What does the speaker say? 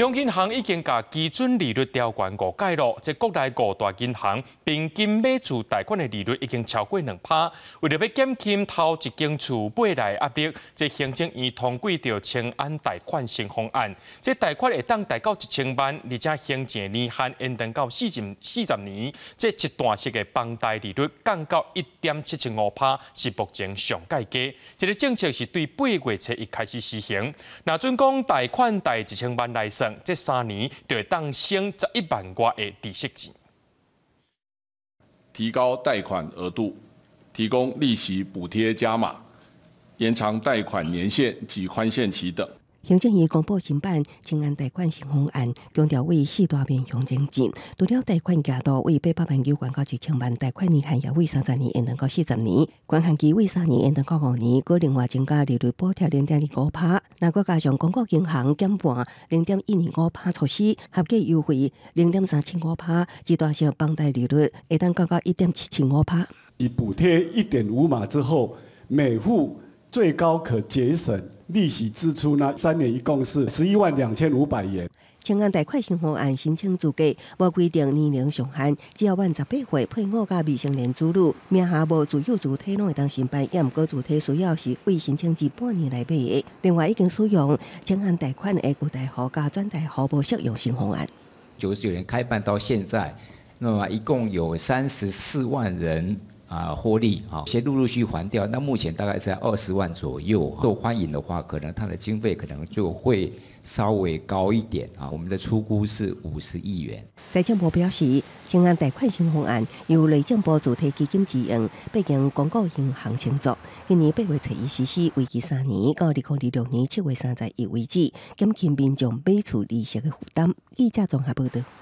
中银行已经把基准利率调悬五届咯，即国内五大银行平均买厝贷款的利率已经超过两趴。为了要减轻头一间厝买来压力，即行政院通过着清按贷款新方案，即贷款会当贷到一千万，而且行政年限延长到四十四十年，即一段式的房贷利率降到一点七七五趴，是目前上低价。即个政策是对八月初一开始实行。那准讲贷款贷一千万来算。这三年就会当省十一万块的利息钱，提高贷款额度，提供利息补贴加码，延长贷款年限及宽限期等。行政院公布新版《清安贷款新方案》，强调为四大面向前进。除了贷款额度为八百万元到一千万，贷款年限也为三十年，延长到四十年；，还限期为三年，延长到五年。併另外增加利率补贴零点二五帕，另外加上广告银行减半零点一二五帕措施，合计优惠零点三千五帕，一段性房贷利率会当高到一点七千五帕。以补贴一点五码之后，每户最高可节省。利息支出呢？三年一共是十一万两千五百元。请安贷款新方案申请资格无规定年龄上限，只要满十八岁，配偶加未成年子女名下无自有主体，拢会当事办，也毋过主体需要是未申请至半年内毕业。另外，已经使用请安贷款的固贷户甲转贷合模适用新方案。九十九年开办到现在，那么一共有三十四万人。啊，获利啊，先陆陆续还掉。那目前大概在二十万左右。受欢迎的话，可能他的经费可能就会稍微高一点啊。我们的出估是五十亿元。财政部表示，晶安贷款新方案由雷政部主题基金支营，北京广告银行承做。今年八月十一实施为期三年，到二零二六年七月三十日为止，减轻民众每负利息的负担，更加综合得